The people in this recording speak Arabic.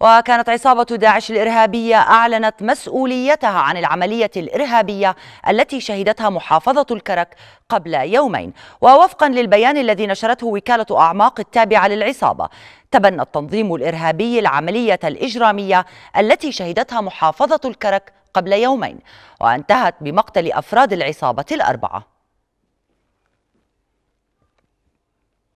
وكانت عصابة داعش الإرهابية أعلنت مسؤوليتها عن العملية الإرهابية التي شهدتها محافظة الكرك قبل يومين ووفقا للبيان الذي نشرته وكالة أعماق التابعة للعصابة تبنى التنظيم الإرهابي العملية الإجرامية التي شهدتها محافظة الكرك قبل يومين وانتهت بمقتل أفراد العصابة الأربعة